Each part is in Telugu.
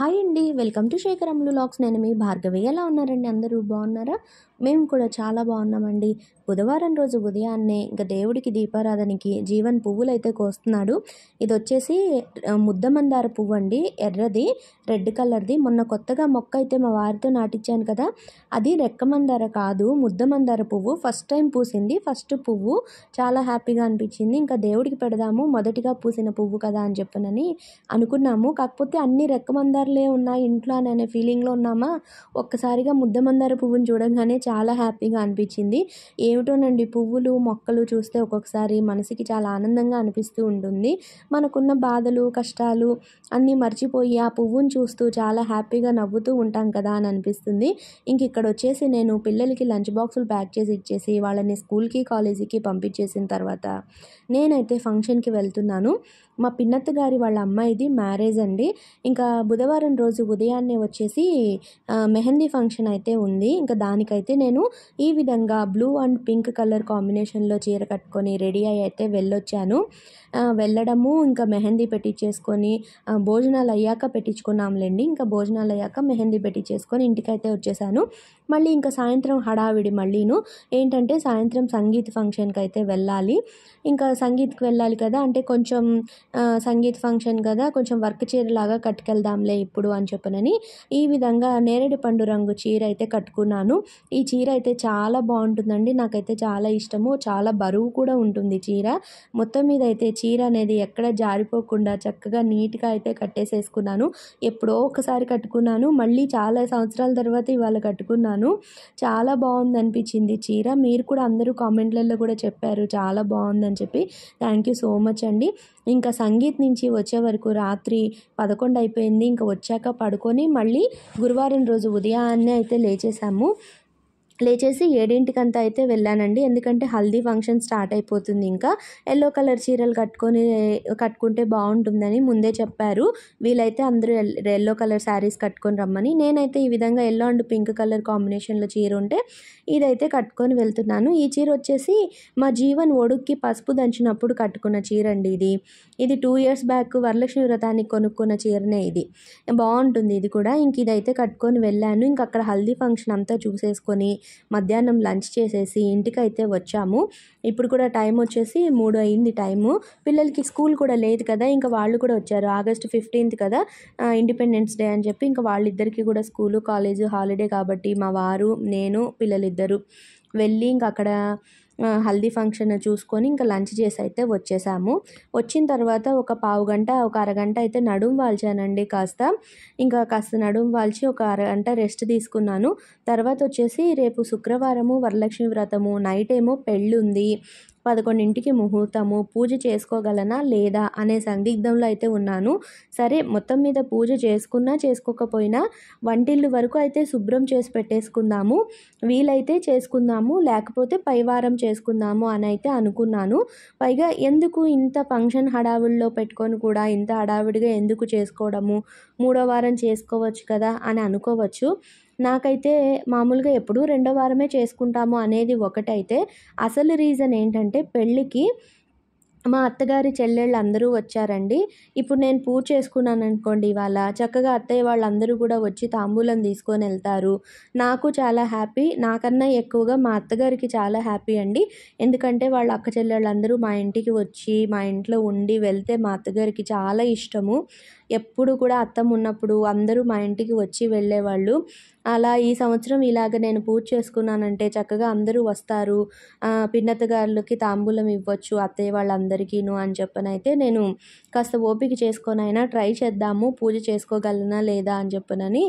హాయ్ అండి వెల్కమ్ టు శేఖరమ్లు లాక్స్ నేను మీ భార్గవి ఎలా ఉన్నారండి అందరూ బాగున్నారా మేము కూడా చాలా బాగున్నామండి బుధవారం రోజు ఉదయాన్నే ఇంకా దేవుడికి దీపారాధనకి జీవన్ పువ్వులు అయితే కోస్తున్నాడు ఇది వచ్చేసి ముద్దమందార పువ్వు అండి ఎర్రది రెడ్ కలర్ది మొన్న కొత్తగా మొక్క అయితే మా వారితో నాటించాను కదా అది రెక్కమందార కాదు ముద్దమందార పువ్వు ఫస్ట్ టైం పూసింది ఫస్ట్ పువ్వు చాలా హ్యాపీగా అనిపించింది ఇంకా దేవుడికి పెడదాము మొదటిగా పూసిన పువ్వు కదా అని చెప్పనని అనుకున్నాము కాకపోతే అన్ని రెక్కమందారులే ఉన్నాయి ఇంట్లో అని అనే ఫీలింగ్లో ఉన్నామా ఒక్కసారిగా ముద్దమందార పువ్వుని చూడంగానే చాలా హ్యాపీగా అనిపించింది ఏమిటోనండి పువ్వులు మొక్కలు చూస్తే ఒక్కొక్కసారి మనసుకి చాలా ఆనందంగా అనిపిస్తూ ఉంటుంది మనకున్న బాధలు కష్టాలు అన్నీ మర్చిపోయి ఆ పువ్వును చూస్తూ చాలా హ్యాపీగా నవ్వుతూ ఉంటాం కదా అని అనిపిస్తుంది ఇంక ఇక్కడ వచ్చేసి నేను పిల్లలకి లంచ్ బాక్సులు ప్యాక్ చేసి ఇచ్చేసి వాళ్ళని స్కూల్కి కాలేజీకి పంపించేసిన తర్వాత నేనైతే ఫంక్షన్కి వెళ్తున్నాను మా పిన్నత్త గారి వాళ్ళ అమ్మాయిది మ్యారేజ్ అండి ఇంకా బుధవారం రోజు ఉదయాన్నే వచ్చేసి మెహందీ ఫంక్షన్ అయితే ఉంది ఇంకా దానికైతే నేను ఈ విధంగా బ్లూ అండ్ పింక్ కలర్ కాంబినేషన్లో చీర కట్టుకొని రెడీ అయ్యి అయితే వెళ్ళొచ్చాను వెళ్ళడము ఇంకా మెహందీ పెట్టించేసుకొని భోజనాలు అయ్యాక పెట్టించుకున్నాంలేండి ఇంకా భోజనాలు అయ్యాక మెహందీ పెట్టించేసుకొని ఇంటికైతే వచ్చేసాను మళ్ళీ ఇంకా సాయంత్రం హడావిడి మళ్ళీను ఏంటంటే సాయంత్రం సంగీత్ ఫంక్షన్కి అయితే వెళ్ళాలి ఇంకా సంగీత్కి వెళ్ళాలి కదా అంటే కొంచెం సంగీత్ ఫంక్షన్ కదా కొంచెం వర్క్ చీరలాగా కట్టుకెళ్దాంలే ఇప్పుడు అని చెప్పనని ఈ విధంగా నేరేడు పండు రంగు చీర అయితే కట్టుకున్నాను ఈ చీర అయితే చాలా బాగుంటుందండి నాకైతే చాలా ఇష్టము చాలా బరువు కూడా ఉంటుంది చీర మొత్తం మీద అయితే చీర అనేది ఎక్కడ జారిపోకుండా చక్కగా నీట్గా అయితే కట్టేసేసుకున్నాను ఎప్పుడో ఒకసారి కట్టుకున్నాను మళ్ళీ చాలా సంవత్సరాల తర్వాత ఇవాళ కట్టుకున్నాను చాలా బాగుంది అనిపించింది చీర మీరు కూడా అందరూ కామెంట్లలో కూడా చెప్పారు చాలా బాగుందని చెప్పి థ్యాంక్ యూ సో మచ్ అండి ఇంకా సంగీత్ నుంచి వచ్చే వరకు రాత్రి పదకొండు అయిపోయింది ఇంకా వచ్చాక పడుకొని మళ్ళీ గురువారం రోజు ఉదయాన్నే అయితే లేచేసాము లేచేసి ఏడింటికంతా అయితే వెళ్ళానండి ఎందుకంటే హల్దీ ఫంక్షన్ స్టార్ట్ అయిపోతుంది ఇంకా ఎల్లో కలర్ చీరలు కట్టుకొని కట్టుకుంటే బాగుంటుందని ముందే చెప్పారు వీలైతే అందరూ ఎల్లో కలర్ శారీస్ కట్టుకొని రమ్మని నేనైతే ఈ విధంగా ఎల్లో అండ్ పింక్ కలర్ కాంబినేషన్లో చీర ఉంటే ఇదైతే కట్టుకొని వెళ్తున్నాను ఈ చీర వచ్చేసి మా జీవన్ ఒడుక్కి పసుపు దంచినప్పుడు కట్టుకున్న చీర అండి ఇది ఇది టూ ఇయర్స్ బ్యాక్ వరలక్ష్మి వ్రతానికి కొనుక్కున్న చీరనే ఇది బాగుంటుంది ఇది కూడా ఇంక ఇదైతే కట్టుకొని వెళ్ళాను ఇంక అక్కడ హల్దీ ఫంక్షన్ అంతా చూసేసుకొని మధ్యాహ్నం లంచ్ చేసేసి ఇంటికైతే వచ్చాము ఇప్పుడు కూడా టైం వచ్చేసి మూడు అయింది టైము పిల్లలకి స్కూల్ కూడా లేదు కదా ఇంకా వాళ్ళు కూడా వచ్చారు ఆగస్ట్ ఫిఫ్టీన్త్ కదా ఇండిపెండెన్స్ డే అని చెప్పి ఇంకా వాళ్ళిద్దరికీ కూడా స్కూలు కాలేజు హాలిడే కాబట్టి మా వారు నేను పిల్లలిద్దరు వెళ్ళి ఇంక అక్కడ హల్దీ ఫంక్షన్ చూసుకొని ఇంకా లంచ్ చేసి అయితే వచ్చేసాము వచ్చిన తర్వాత ఒక పావు గంట ఒక అరగంట అయితే నడుం వాల్చానండి కాస్త ఇంకా కాస్త నడుం వాల్చి ఒక అరగంట రెస్ట్ తీసుకున్నాను తర్వాత వచ్చేసి రేపు శుక్రవారము వరలక్ష్మి వ్రతము నైట్ ఏమో పెళ్ళి ఉంది పదకొండింటికి ముహూర్తము పూజ చేసుకోగలనా లేదా అనే సందిగ్ధంలో అయితే ఉన్నాను సరే మొత్తం మీద పూజ చేసుకున్నా చేసుకోకపోయినా వంటిల్లు వరకు అయితే శుభ్రం చేసి పెట్టేసుకుందాము వీలైతే చేసుకుందాము లేకపోతే పైవారం చేసుకుందాము అని అయితే అనుకున్నాను పైగా ఎందుకు ఇంత ఫంక్షన్ హడావుల్లో పెట్టుకొని కూడా ఇంత హడావిడిగా ఎందుకు చేసుకోవడము మూడో వారం చేసుకోవచ్చు కదా అని అనుకోవచ్చు నాకైతే మామూలుగా ఎప్పుడూ రెండో వారమే చేసుకుంటాము అనేది ఒకటైతే అసలు రీజన్ ఏంటంటే పెళ్ళికి మా అత్తగారి చెల్లెళ్ళు అందరూ వచ్చారండి ఇప్పుడు నేను పూజ చేసుకున్నాను అనుకోండి ఇవాళ చక్కగా అత్తయ్య వాళ్ళందరూ కూడా వచ్చి తాంబూలం తీసుకొని వెళ్తారు నాకు చాలా హ్యాపీ నాకన్నా ఎక్కువగా మా అత్తగారికి చాలా హ్యాపీ అండి ఎందుకంటే వాళ్ళ అక్క చెల్లెళ్ళందరూ మా ఇంటికి వచ్చి మా ఇంట్లో ఉండి వెళ్తే మా అత్తగారికి చాలా ఇష్టము ఎప్పుడు కూడా అత్తమ్మ ఉన్నప్పుడు అందరూ మా ఇంటికి వచ్చి వెళ్ళేవాళ్ళు అలా ఈ సంవత్సరం ఇలాగ నేను పూజ చేసుకున్నానంటే చక్కగా అందరూ వస్తారు పిన్నతగారులకి తాంబూలం ఇవ్వచ్చు అత్తయ్య వాళ్ళందరికీను అని చెప్పనైతే నేను కాస్త ఓపిక చేసుకొనైనా ట్రై చేద్దాము పూజ చేసుకోగలనా లేదా అని చెప్పనని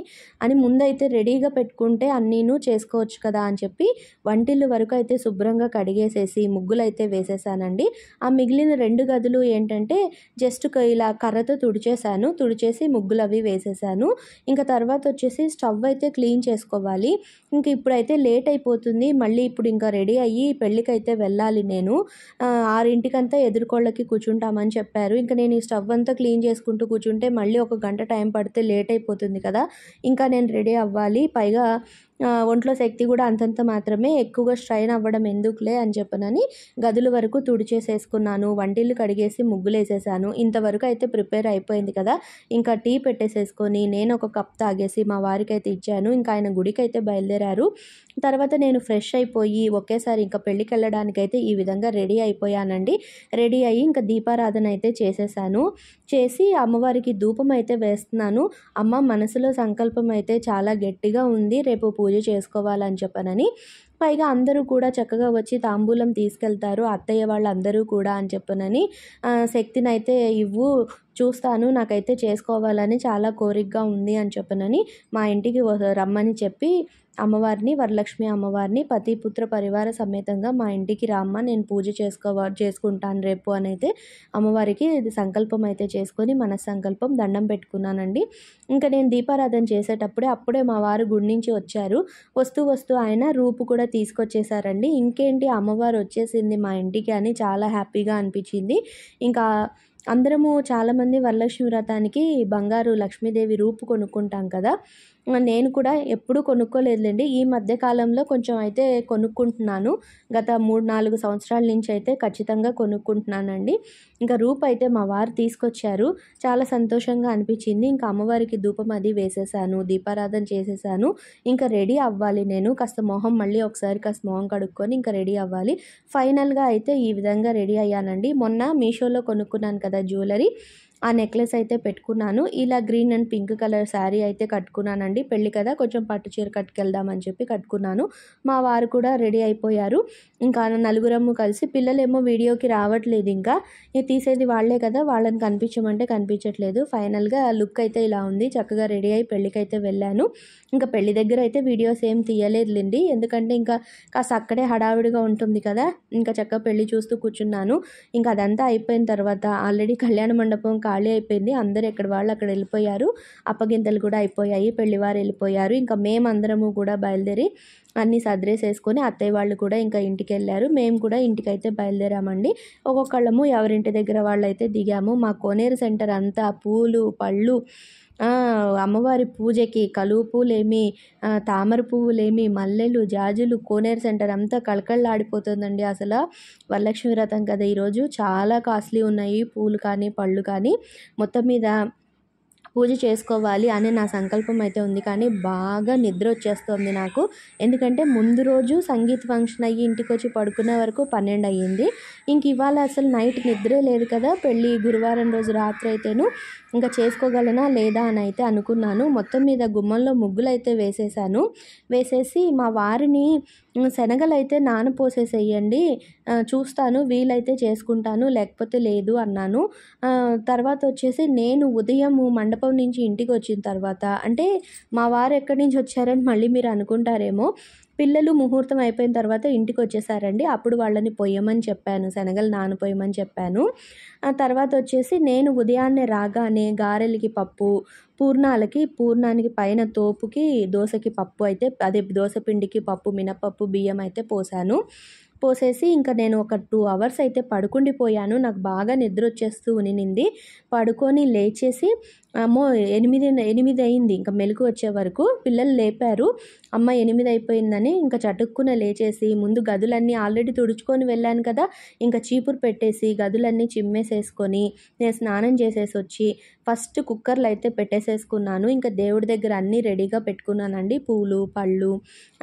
అని ముందైతే రెడీగా పెట్టుకుంటే అన్నీను చేసుకోవచ్చు కదా అని చెప్పి వంటిల్లు వరకు అయితే శుభ్రంగా కడిగేసేసి ముగ్గులు అయితే వేసేసానండి ఆ మిగిలిన రెండు గదులు ఏంటంటే జస్ట్ ఇలా కర్రతో తుడిచేశాను తుడిచేసి ముగ్గులు అవి వేసేసాను ఇంకా తర్వాత వచ్చేసి స్టవ్ అయితే క్లీన్ చేసుకోవాలి ఇంక ఇప్పుడైతే లేట్ అయిపోతుంది మళ్ళీ ఇప్పుడు ఇంకా రెడీ అయ్యి పెళ్ళికైతే వెళ్ళాలి నేను ఆరింటికంతా ఎదుర్కోళ్ళకి కూర్చుంటామని చెప్పారు ఇంకా నేను ఈ స్టవ్ అంతా క్లీన్ చేసుకుంటూ కూర్చుంటే మళ్ళీ ఒక గంట టైం పడితే లేట్ అయిపోతుంది కదా ఇంకా నేను రెడీ అవ్వాలి పైగా ఒంట్లో శక్తి కూడా అంతంత మాత్రమే ఎక్కువగా స్ట్రైన్ అవ్వడం ఎందుకులే అని చెప్పనని గదుల వరకు తుడిచేసేసుకున్నాను వంటిల్లు కడిగేసి వేసేసాను ఇంతవరకు అయితే ప్రిపేర్ అయిపోయింది కదా ఇంకా టీ పెట్టేసేసుకొని నేను ఒక కప్ తాగేసి మా వారికి అయితే ఇచ్చాను ఇంకా ఆయన గుడికి అయితే బయలుదేరారు తర్వాత నేను ఫ్రెష్ అయిపోయి ఒకేసారి ఇంకా పెళ్ళికి వెళ్ళడానికైతే ఈ విధంగా రెడీ అయిపోయానండి రెడీ అయ్యి ఇంకా దీపారాధన అయితే చేసేసాను చేసి అమ్మవారికి ధూపం అయితే వేస్తున్నాను అమ్మ మనసులో సంకల్పం అయితే చాలా గట్టిగా ఉంది రేపు పూజ పూజ చేసుకోవాలని చెప్పనని పైగా అందరూ కూడా చక్కగా వచ్చి తాంబూలం తీసుకెళ్తారు అత్తయ్య వాళ్ళందరూ కూడా అని చెప్పనని శక్తినైతే ఇవ్వు చూస్తాను నాకైతే చేసుకోవాలని చాలా కోరికగా ఉంది అని చెప్పనని మా ఇంటికి రమ్మని చెప్పి అమ్మవారిని వరలక్ష్మి అమ్మవారిని పతి పుత్ర పరివార సమేతంగా మా ఇంటికి రామ్మ నేను పూజ చేసుకోవ చేసుకుంటాను రేపు అని అయితే అమ్మవారికి సంకల్పం అయితే చేసుకొని మన సంకల్పం దండం పెట్టుకున్నానండి ఇంకా నేను దీపారాధన చేసేటప్పుడే అప్పుడే మా వారు గుడి నుంచి వచ్చారు వస్తూ వస్తూ ఆయన రూపు కూడా తీసుకొచ్చేసారండి ఇంకేంటి అమ్మవారు వచ్చేసింది మా ఇంటికి అని చాలా హ్యాపీగా అనిపించింది ఇంకా అందరము చాలామంది వరలక్ష్మి వ్రతానికి బంగారు లక్ష్మీదేవి రూపు కొనుక్కుంటాం కదా నేను కూడా ఎప్పుడూ కొనుక్కోలేదులేండి ఈ మధ్య కాలంలో కొంచెం అయితే కొనుక్కుంటున్నాను గత మూడు నాలుగు సంవత్సరాల నుంచి అయితే ఖచ్చితంగా కొనుక్కుంటున్నానండి ఇంకా రూప్ అయితే మా వారు తీసుకొచ్చారు చాలా సంతోషంగా అనిపించింది ఇంకా అమ్మవారికి ధూపం అది వేసేసాను దీపారాధన చేసేసాను ఇంకా రెడీ అవ్వాలి నేను కాస్త మొహం మళ్ళీ ఒకసారి కాస్త మొహం కడుక్కొని ఇంకా రెడీ అవ్వాలి ఫైనల్గా అయితే ఈ విధంగా రెడీ అయ్యానండి మొన్న మీషోలో కొనుక్కున్నాను కదా జ్యువెలరీ ఆ నెక్లెస్ అయితే పెట్టుకున్నాను ఇలా green and pink colour sari అయితే కట్టుకున్నానండి పెళ్ళి కదా కొంచెం పట్టు చీర కట్టుకెళ్దామని చెప్పి కట్టుకున్నాను మా వారు కూడా రెడీ అయిపోయారు ఇంకా నలుగురము కలిసి పిల్లలేమో వీడియోకి రావట్లేదు ఇంకా ఇది తీసేది వాళ్లే కదా వాళ్ళని కనిపించమంటే కనిపించట్లేదు ఫైనల్గా లుక్ అయితే ఇలా ఉంది చక్కగా రెడీ అయి పెళ్ళికైతే వెళ్ళాను ఇంకా పెళ్లి దగ్గర అయితే వీడియోస్ ఏం లేండి ఎందుకంటే ఇంకా కాస్త అక్కడే హడావిడిగా ఉంటుంది కదా ఇంకా చక్కగా పెళ్లి చూస్తూ కూర్చున్నాను ఇంకా అదంతా అయిపోయిన తర్వాత ఆల్రెడీ కళ్యాణ మండపం ఖాళీ అయిపోయింది అందరూ ఎక్కడ వాళ్ళు అక్కడ వెళ్ళిపోయారు అప్పగింతలు కూడా అయిపోయాయి పెళ్లివారు వెళ్ళిపోయారు ఇంకా మేమందరము కూడా బయలుదేరి అన్నీ సదిరేసేసుకొని అత్తయ్య వాళ్ళు కూడా ఇంకా ఇంటికి వెళ్ళారు మేము కూడా ఇంటికైతే బయలుదేరామండి ఒక్కొక్కళ్ళము ఎవరింటి దగ్గర వాళ్ళైతే దిగాము మా కోనేరు సెంటర్ అంతా పూలు పళ్ళు అమ్మవారి పూజకి కలువ పూలేమి తామర పువ్వులేమి మల్లెలు జాజులు కోనేరు సెంటర్ అంతా కళకళలాడిపోతుందండి అసలు వరలక్ష్మి వ్రతం కదా ఈరోజు చాలా కాస్ట్లీ ఉన్నాయి పూలు కానీ పళ్ళు కానీ మొత్తం మీద పూజ చేసుకోవాలి అనే నా సంకల్పం అయితే ఉంది కానీ బాగా నిద్ర వచ్చేస్తుంది నాకు ఎందుకంటే ముందు రోజు సంగీత్ ఫంక్షన్ అయ్యి ఇంటికి వచ్చి పడుకునే వరకు పన్నెండు అయ్యింది ఇంక ఇవాళ అసలు నైట్ నిద్రే లేదు కదా పెళ్ళి గురువారం రోజు రాత్రి అయితేను ఇంకా చేసుకోగలనా లేదా అని అయితే అనుకున్నాను మొత్తం మీద గుమ్మంలో ముగ్గులు అయితే వేసేసాను వేసేసి మా వారిని శనగలైతే నానపోసేసేయండి చూస్తాను వీలైతే చేసుకుంటాను లేకపోతే లేదు అన్నాను తర్వాత వచ్చేసి నేను ఉదయం మండపం నుంచి ఇంటికి వచ్చిన తర్వాత అంటే మా వారు ఎక్కడి నుంచి వచ్చారని మళ్ళీ మీరు అనుకుంటారేమో పిల్లలు ముహూర్తం అయిపోయిన తర్వాత ఇంటికి వచ్చేసారండి అప్పుడు వాళ్ళని పొయ్యమని చెప్పాను శనగలు నానపోయమని చెప్పాను ఆ తర్వాత వచ్చేసి నేను ఉదయాన్నే రాగానే గారెలకి పప్పు పూర్ణాలకి పూర్ణానికి పైన తోపుకి దోశకి పప్పు అయితే అదే దోశ పిండికి పప్పు మినపప్పు బియ్యం అయితే పోసాను పోసేసి ఇంకా నేను ఒక టూ అవర్స్ అయితే పడుకుండిపోయాను నాకు బాగా నిద్ర వచ్చేస్తూ ఉనింది పడుకొని లేచేసి అమ్మో ఎనిమిది ఎనిమిది అయింది ఇంకా మెలకు వచ్చే వరకు పిల్లలు లేపారు అమ్మ ఎనిమిది అయిపోయిందని ఇంకా చటుక్కున లేచేసి ముందు గదులన్నీ ఆల్రెడీ తుడుచుకొని వెళ్ళాను కదా ఇంకా చీపురు పెట్టేసి గదులన్నీ చిమ్మేసేసుకొని నేను స్నానం చేసేసి వచ్చి ఫస్ట్ కుక్కర్లో అయితే పెట్టేసేసుకున్నాను ఇంకా దేవుడి దగ్గర అన్నీ రెడీగా పెట్టుకున్నానండి పూలు పళ్ళు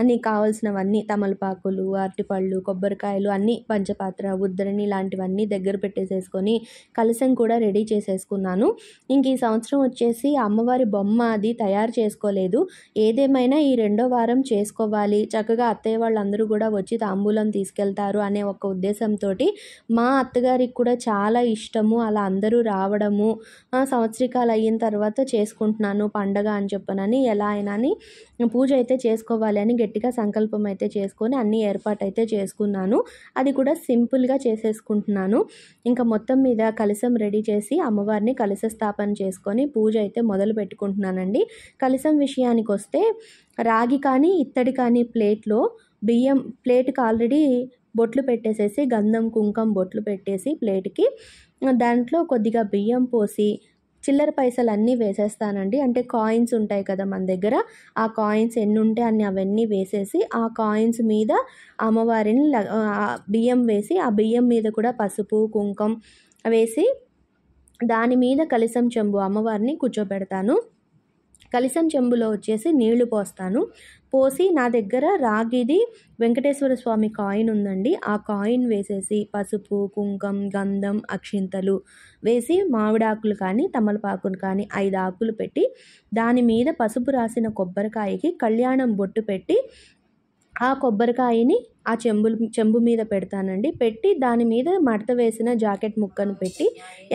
అన్నీ కావాల్సినవన్నీ తమలపాకులు అరటిపళ్ళు కొబ్బరికాయలు అన్నీ పంచపాత్ర ఉద్దరణి ఇలాంటివన్నీ దగ్గర పెట్టేసేసుకొని కలసం కూడా రెడీ చేసేసుకున్నాను ఇంక ఈ సంవత్సరం కోసం వచ్చేసి అమ్మవారి బొమ్మ అది తయారు చేసుకోలేదు ఏదేమైనా ఈ రెండో వారం చేసుకోవాలి చక్కగా అత్తయ్య వాళ్ళందరూ కూడా వచ్చి తాంబూలం తీసుకెళ్తారు అనే ఒక ఉద్దేశంతో మా అత్తగారికి కూడా చాలా ఇష్టము అలా అందరూ రావడము సంవత్సరికాలు అయిన తర్వాత చేసుకుంటున్నాను పండగ అని చెప్పనని ఎలా అయినా అని పూజ అయితే చేసుకోవాలి అని గట్టిగా సంకల్పం అయితే చేసుకొని అన్ని ఏర్పాటు అయితే చేసుకున్నాను అది కూడా సింపుల్గా చేసేసుకుంటున్నాను ఇంకా మొత్తం మీద కలసం రెడీ చేసి అమ్మవారిని కలస స్థాపన చేసుకొని పూజ అయితే మొదలు పెట్టుకుంటున్నానండి కలసం విషయానికి వస్తే రాగి కానీ ఇత్తడి కానీ ప్లేట్లో బియ్యం ప్లేట్కి ఆల్రెడీ బొట్లు పెట్టేసేసి గంధం కుంకం బొట్లు పెట్టేసి ప్లేట్కి దాంట్లో కొద్దిగా బియ్యం పోసి చిల్లర పైసలు అన్నీ వేసేస్తానండి అంటే కాయిన్స్ ఉంటాయి కదా మన దగ్గర ఆ కాయిన్స్ ఎన్ని ఉంటే అన్ని అవన్నీ వేసేసి ఆ కాయిన్స్ మీద అమ్మవారిని బియ్యం వేసి ఆ బియ్యం మీద కూడా పసుపు కుంకుమ వేసి దాని మీద కలిసం చెంబు అమ్మవారిని కూర్చోబెడతాను కలిసం చెంబులో వచ్చేసి నీళ్లు పోస్తాను పోసి నా దగ్గర రాగిది వెంకటేశ్వర స్వామి కాయిన్ ఉందండి ఆ కాయిన్ వేసేసి పసుపు కుంకం గంధం అక్షింతలు వేసి మామిడాకులు కానీ తమలపాకును కానీ ఐదు ఆకులు పెట్టి దాని మీద పసుపు రాసిన కొబ్బరికాయకి కళ్యాణం బొట్టు పెట్టి ఆ కొబ్బరికాయని ఆ చెంబు చెంబు మీద పెడతానండి పెట్టి దాని మీద మడత వేసిన జాకెట్ ముక్కను పెట్టి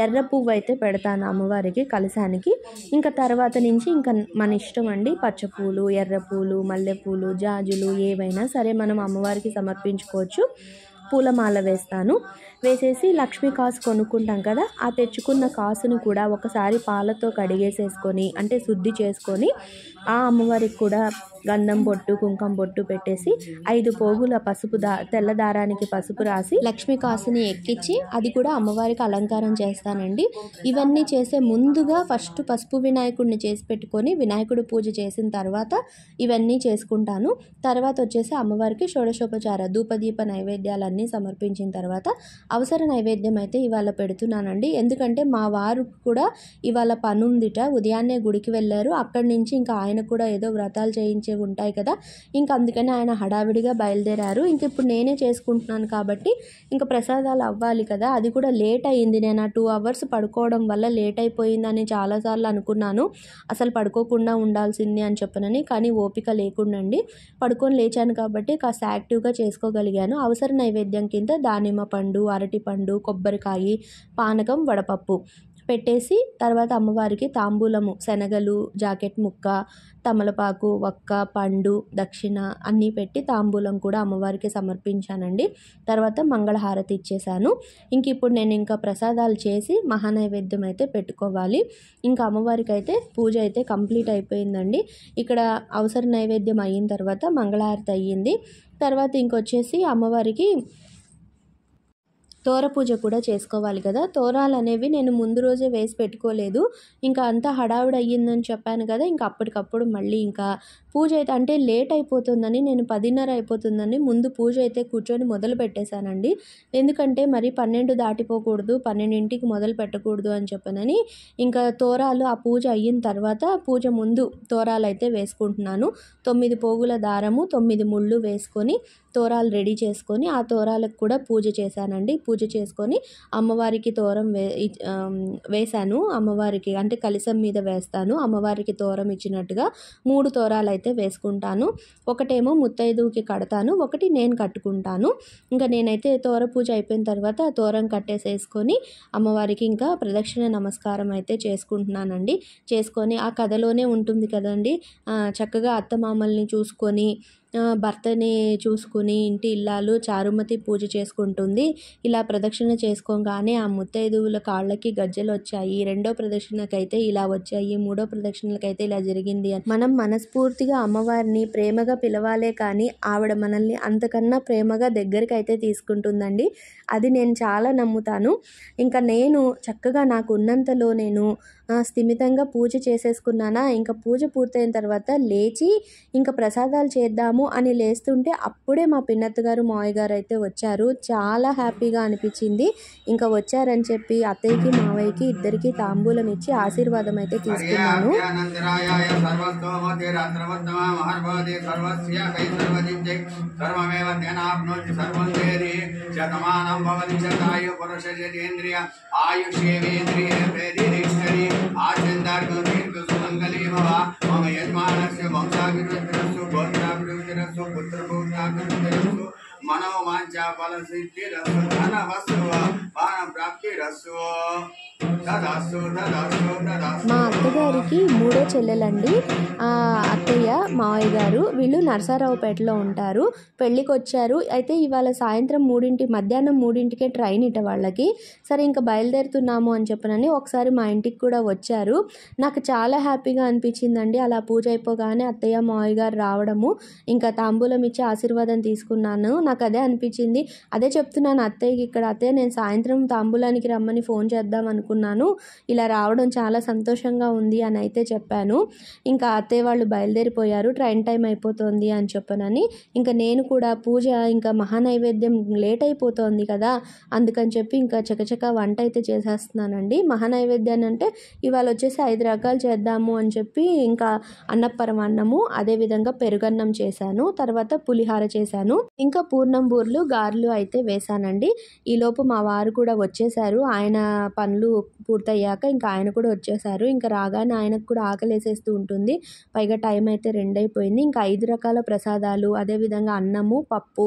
ఎర్ర పువ్వు అయితే పెడతాను అమ్మవారికి కలశానికి ఇంకా తర్వాత నుంచి ఇంకా మన ఇష్టం అండి పచ్చ పూలు ఎర్ర పూలు మల్లెపూలు జాజులు ఏవైనా సరే మనం అమ్మవారికి సమర్పించుకోవచ్చు పూలమాల వేస్తాను వేసేసి లక్ష్మీ కాసు కొనుక్కుంటాం కదా ఆ తెచ్చుకున్న కాసును కూడా ఒకసారి పాలతో కడిగేసేసుకొని అంటే శుద్ధి చేసుకొని ఆ అమ్మవారికి కూడా గంధం బొట్టు కుంకం బొట్టు పెట్టేసి ఐదు పోగుల పసుపు దా తెల్ల దారానికి పసుపు రాసి లక్ష్మీ కాసుని ఎక్కించి అది కూడా అమ్మవారికి అలంకారం చేస్తానండి ఇవన్నీ చేసే ముందుగా ఫస్ట్ పసుపు వినాయకుడిని చేసి పెట్టుకొని వినాయకుడు పూజ చేసిన తర్వాత ఇవన్నీ చేసుకుంటాను తర్వాత వచ్చేసి అమ్మవారికి షోడశోపచార ధూపదీప నైవేద్యాలన్నీ సమర్పించిన తర్వాత అవసర నైవేద్యం అయితే ఇవాళ పెడుతున్నానండి ఎందుకంటే మా వారు కూడా ఇవాళ పనుందిట ఉదయాన్నే గుడికి వెళ్ళారు అక్కడి నుంచి ఇంకా ఆయన కూడా ఏదో వ్రతాలు చేయించే వచ్చేవి ఉంటాయి కదా ఇంకా అందుకని ఆయన హడావిడిగా బయలుదేరారు ఇంక ఇప్పుడు నేనే చేసుకుంటున్నాను కాబట్టి ఇంకా ప్రసాదాలు అవ్వాలి కదా అది కూడా లేట్ అయ్యింది నేను ఆ టూ అవర్స్ పడుకోవడం వల్ల లేట్ అయిపోయిందని చాలాసార్లు అనుకున్నాను అసలు పడుకోకుండా ఉండాల్సింది అని చెప్పనని కానీ ఓపిక లేకుండండి పడుకొని లేచాను కాబట్టి కాస్త యాక్టివ్గా చేసుకోగలిగాను అవసర నైవేద్యం కింద దానిమ్మ పండు అరటి పండు కొబ్బరికాయ పానకం వడపప్పు పెట్టేసి తర్వాత అమ్మవారికి తాంబూలము శనగలు జాకెట్ ముక్క తమలపాకు వక్క పండు దక్షిణ అన్నీ పెట్టి తాంబూలం కూడా అమ్మవారికి సమర్పించానండి తర్వాత మంగళహారతి ఇచ్చేశాను ఇంక ఇప్పుడు నేను ఇంకా ప్రసాదాలు చేసి మహానైవేద్యం అయితే పెట్టుకోవాలి ఇంకా అమ్మవారికి అయితే పూజ అయితే కంప్లీట్ అయిపోయిందండి ఇక్కడ అవసర నైవేద్యం అయిన తర్వాత మంగళహారతి అయ్యింది తర్వాత ఇంకొచ్చేసి అమ్మవారికి తోర పూజ కూడా చేసుకోవాలి కదా తోరాలు అనేవి నేను ముందు రోజే వేసి పెట్టుకోలేదు ఇంకా అంతా హడావిడి అయ్యిందని చెప్పాను కదా ఇంకా అప్పటికప్పుడు మళ్ళీ ఇంకా పూజ అయితే అంటే లేట్ అయిపోతుందని నేను పదిన్నర అయిపోతుందని ముందు పూజ అయితే కూర్చొని మొదలు పెట్టేశానండి ఎందుకంటే మరి పన్నెండు దాటిపోకూడదు పన్నెండింటికి మొదలు పెట్టకూడదు అని చెప్పనని ఇంకా తోరాలు ఆ పూజ అయిన తర్వాత పూజ ముందు తోరాలు అయితే వేసుకుంటున్నాను తొమ్మిది పోగుల దారము తొమ్మిది ముళ్ళు వేసుకొని తోరాలు రెడీ చేసుకొని ఆ తోరాలకు కూడా పూజ చేశానండి పూజ పూజ చేసుకొని అమ్మవారికి తోరం వే వేశాను అమ్మవారికి అంటే కలిసం మీద వేస్తాను అమ్మవారికి తోరం ఇచ్చినట్టుగా మూడు తోరాలు అయితే వేసుకుంటాను ఒకటేమో ముత్తైదువుకి కడతాను ఒకటి నేను కట్టుకుంటాను ఇంకా నేనైతే తోర పూజ అయిపోయిన తర్వాత తోరం కట్టేసేసుకొని అమ్మవారికి ఇంకా ప్రదక్షిణ నమస్కారం అయితే చేసుకుంటున్నానండి చేసుకొని ఆ కథలోనే ఉంటుంది కదండి చక్కగా అత్తమామల్ని చూసుకొని భర్తని చూసుకుని ఇంటి ఇల్లాలు చారుమతి పూజ చేసుకుంటుంది ఇలా ప్రదక్షిణ చేసుకోగానే ఆ ముత్తైదువుల కాళ్ళకి గజ్జలు వచ్చాయి రెండో ప్రదక్షిణకైతే ఇలా వచ్చాయి మూడో ప్రదక్షిణలకైతే ఇలా జరిగింది మనం మనస్ఫూర్తిగా అమ్మవారిని ప్రేమగా పిలవాలే కానీ ఆవిడ మనల్ని అంతకన్నా ప్రేమగా దగ్గరికి అయితే తీసుకుంటుందండి అది నేను చాలా నమ్ముతాను ఇంకా నేను చక్కగా నాకు ఉన్నంతలో నేను స్థిమితంగా పూజ చేసేసుకున్నానా ఇంకా పూజ పూర్తయిన తర్వాత లేచి ఇంకా ప్రసాదాలు చేద్దాము అని లేస్తుంటే అప్పుడే మా పిన్నత్త గారు మావయ్య గారు అయితే వచ్చారు చాలా హ్యాపీగా అనిపించింది ఇంకా వచ్చారని చెప్పి అత్తయ్యకి మావయ్యకి ఇద్దరికి తాంబూలం ఇచ్చి ఆశీర్వాదం అయితే తీసుకున్నాను ఆయుషేంద్రియ ఆచందాగ్ దీర్ఘ భవ మమ యజమానస్ వంశాభివృద్ధి विद्या फल सिद्धिरस्व धन वस्व बाण प्राप्तिरस्व మా అత్తగారికి మూడో చెల్లెలండి అత్తయ్య మావయ్య గారు వీళ్ళు నరసారావుపేటలో ఉంటారు పెళ్ళికి వచ్చారు అయితే ఇవాళ సాయంత్రం మూడింటి మధ్యాహ్నం మూడింటికే ట్రైన్ ఇట వాళ్ళకి సరే ఇంకా బయలుదేరుతున్నాము అని చెప్పనని ఒకసారి మా ఇంటికి కూడా వచ్చారు నాకు చాలా హ్యాపీగా అనిపించిందండి అలా పూజ అయిపోగానే అత్తయ్య మావయ్య గారు రావడము ఇంకా తాంబూలం ఇచ్చి ఆశీర్వాదం తీసుకున్నాను నాకు అదే అనిపించింది అదే చెప్తున్నాను అత్తయ్యకి ఇక్కడ అత్తయ్య నేను సాయంత్రం తాంబూలానికి రమ్మని ఫోన్ చేద్దాం అనుకున్నాను అనుకున్నాను ఇలా రావడం చాలా సంతోషంగా ఉంది అని అయితే చెప్పాను ఇంకా అత్తయ్య వాళ్ళు బయలుదేరిపోయారు ట్రైన్ టైం అయిపోతుంది అని చెప్పనని ఇంకా నేను కూడా పూజ ఇంకా మహానైవేద్యం లేట్ అయిపోతుంది కదా అందుకని చెప్పి ఇంకా చకచక వంట అయితే చేసేస్తున్నానండి మహానైవేద్యాన్ని అంటే ఇవాళ వచ్చేసి ఐదు రకాలు చేద్దాము అని చెప్పి ఇంకా అన్నము అదేవిధంగా పెరుగన్నం చేశాను తర్వాత పులిహార చేశాను ఇంకా పూర్ణం బూర్లు గారెలు అయితే వేశానండి ఈలోపు మా వారు కూడా వచ్చేసారు ఆయన పనులు పూర్తయ్యాక ఇంకా ఆయన కూడా వచ్చేసారు ఇంకా రాగానే ఆయనకు కూడా ఆకలేసేస్తూ ఉంటుంది పైగా టైం అయితే రెండు అయిపోయింది ఇంకా ఐదు రకాల ప్రసాదాలు అదేవిధంగా అన్నము పప్పు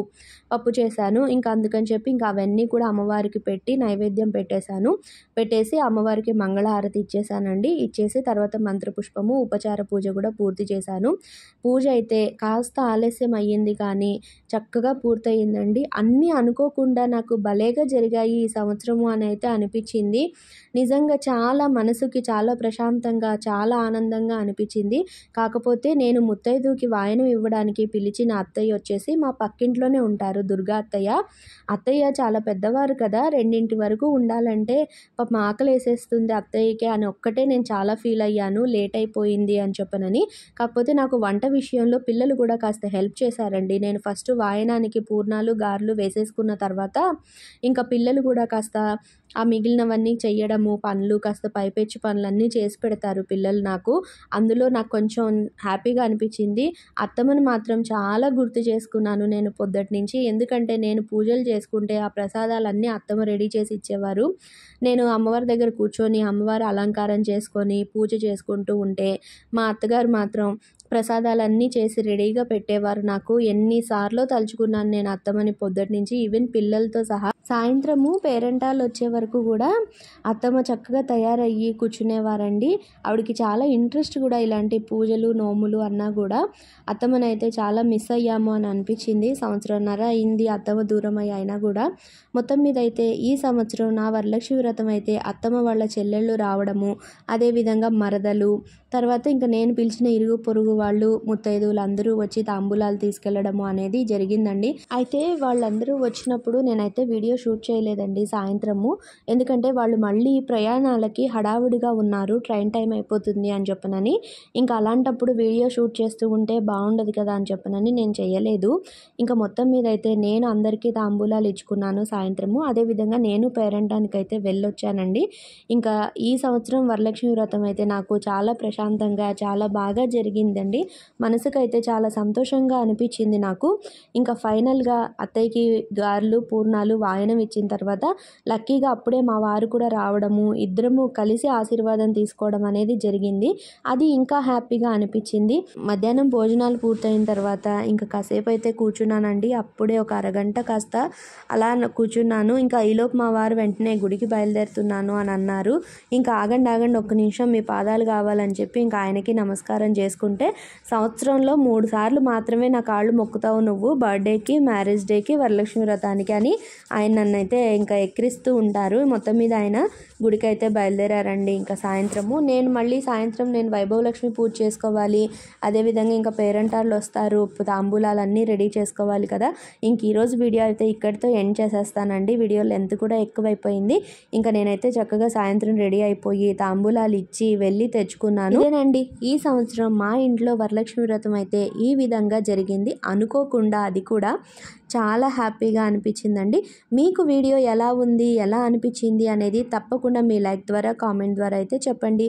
పప్పు చేశాను ఇంకా అందుకని చెప్పి ఇంకా అవన్నీ కూడా అమ్మవారికి పెట్టి నైవేద్యం పెట్టేశాను పెట్టేసి అమ్మవారికి మంగళహారతి ఇచ్చేసానండి ఇచ్చేసి తర్వాత మంత్రపుష్పము ఉపచార పూజ కూడా పూర్తి చేశాను పూజ అయితే కాస్త ఆలస్యం అయ్యింది కానీ చక్కగా పూర్తయిందండి అన్నీ అనుకోకుండా నాకు భలేగా జరిగాయి ఈ సంవత్సరము అని అయితే అనిపించింది నిజంగా చాలా మనసుకి చాలా ప్రశాంతంగా చాలా ఆనందంగా అనిపించింది కాకపోతే నేను ముత్తైదుకి వాయనం ఇవ్వడానికి పిలిచిన అత్తయ్య వచ్చేసి మా పక్కింట్లోనే ఉంటారు దుర్గా అత్తయ్య అత్తయ్య చాలా పెద్దవారు కదా రెండింటి వరకు ఉండాలంటే పాప ఆకలి వేసేస్తుంది అత్తయ్యకే అని ఒక్కటే నేను చాలా ఫీల్ అయ్యాను లేట్ అయిపోయింది అని చెప్పనని కాకపోతే నాకు వంట విషయంలో పిల్లలు కూడా కాస్త హెల్ప్ చేశారండి నేను ఫస్ట్ వాయనానికి పూర్ణాలు గారెలు వేసేసుకున్న తర్వాత ఇంకా పిల్లలు కూడా కాస్త ఆ మిగిలినవన్నీ చేయడము పనులు కాస్త పైపెచ్చు పనులన్నీ చేసి పెడతారు పిల్లలు నాకు అందులో నాకు కొంచెం హ్యాపీగా అనిపించింది అత్తమ్మను మాత్రం చాలా గుర్తు చేసుకున్నాను నేను పొద్దుటి నుంచి ఎందుకంటే నేను పూజలు చేసుకుంటే ఆ ప్రసాదాలన్నీ అత్తమ్మ రెడీ చేసి ఇచ్చేవారు నేను అమ్మవారి దగ్గర కూర్చొని అమ్మవారి అలంకారం చేసుకొని పూజ చేసుకుంటూ ఉంటే మా అత్తగారు మాత్రం ప్రసాదాలన్నీ చేసి రెడీగా పెట్టేవారు నాకు ఎన్నిసార్లు తలుచుకున్నాను నేను అత్తమ్మని పొద్దుటి నుంచి ఈవెన్ పిల్లలతో సహా సాయంత్రము పేరెంటాలు వచ్చే వరకు కూడా అత్తమ్మ చక్కగా తయారయ్యి కూర్చునేవారండి ఆవిడకి చాలా ఇంట్రెస్ట్ కూడా ఇలాంటి పూజలు నోములు అన్నా కూడా అత్తమ్మనైతే చాలా మిస్ అయ్యాము అని అనిపించింది సంవత్సరంన్నర అయింది అత్తమ్మ దూరం అయినా కూడా మొత్తం మీద అయితే ఈ సంవత్సరం నా వరలక్ష్మి వ్రతం అయితే అత్తమ్మ వాళ్ళ చెల్లెళ్ళు రావడము అదేవిధంగా మరదలు తర్వాత ఇంకా నేను పిలిచిన ఇరుగు పొరుగు వాళ్ళు ముత్తైదువులు అందరూ వచ్చి తాంబూలాలు తీసుకెళ్లడము అనేది జరిగిందండి అయితే వాళ్ళందరూ వచ్చినప్పుడు నేనైతే వీడియో షూట్ చేయలేదండి సాయంత్రము ఎందుకంటే వాళ్ళు మళ్ళీ ప్రయాణాలకి హడావుడిగా ఉన్నారు ట్రైన్ టైం అయిపోతుంది అని చెప్పనని ఇంకా అలాంటప్పుడు వీడియో షూట్ చేస్తూ ఉంటే బాగుండదు కదా అని చెప్పనని నేను చేయలేదు ఇంకా మొత్తం మీద అయితే నేను అందరికీ తాంబూలాలు ఇచ్చుకున్నాను సాయంత్రము అదేవిధంగా నేను పేరంటానికి అయితే వెళ్ళొచ్చానండి ఇంకా ఈ సంవత్సరం వరలక్ష్మి వ్రతం అయితే నాకు చాలా ప్రశాంత ప్రశాంతంగా చాలా బాగా జరిగిందండి మనసుకైతే చాలా సంతోషంగా అనిపించింది నాకు ఇంకా ఫైనల్గా అత్తయ్యకి గారెలు పూర్ణాలు వాయనం ఇచ్చిన తర్వాత లక్కీగా అప్పుడే మా వారు కూడా రావడము ఇద్దరము కలిసి ఆశీర్వాదం తీసుకోవడం అనేది జరిగింది అది ఇంకా హ్యాపీగా అనిపించింది మధ్యాహ్నం భోజనాలు పూర్తయిన తర్వాత ఇంకా కాసేపు అయితే కూర్చున్నానండి అప్పుడే ఒక అరగంట కాస్త అలా కూర్చున్నాను ఇంకా ఈలోపు మా వారు వెంటనే గుడికి బయలుదేరుతున్నాను అని అన్నారు ఇంకా ఆగండి ఆగండి ఒక్క నిమిషం మీ పాదాలు కావాలని చెప్పి చెప్పి ఇంకా ఆయనకి నమస్కారం చేసుకుంటే సంవత్సరంలో మూడు సార్లు మాత్రమే నా కాళ్ళు మొక్కుతావు నువ్వు బర్త్డేకి మ్యారేజ్ డేకి వరలక్ష్మి వ్రతానికి అని ఆయన నన్ను అయితే ఇంకా ఎక్కిరిస్తూ ఉంటారు మొత్తం మీద ఆయన గుడికి అయితే బయలుదేరారండి ఇంకా సాయంత్రము నేను మళ్ళీ సాయంత్రం నేను వైభవలక్ష్మి పూజ చేసుకోవాలి అదేవిధంగా ఇంకా వాళ్ళు వస్తారు తాంబూలాలు అన్నీ రెడీ చేసుకోవాలి కదా ఇంక ఈరోజు వీడియో అయితే ఇక్కడితో ఎండ్ చేసేస్తానండి వీడియో లెంత్ కూడా ఎక్కువైపోయింది ఇంకా నేనైతే చక్కగా సాయంత్రం రెడీ అయిపోయి తాంబూలాలు ఇచ్చి వెళ్ళి తెచ్చుకున్నాను చేశాను ఈ సంవత్సరం మా ఇంట్లో వరలక్ష్మి వ్రతం అయితే ఈ విధంగా జరిగింది అనుకోకుండా అది కూడా చాలా హ్యాపీగా అనిపించిందండి మీకు వీడియో ఎలా ఉంది ఎలా అనిపించింది అనేది తప్పకుండా మీ లైక్ ద్వారా కామెంట్ ద్వారా అయితే చెప్పండి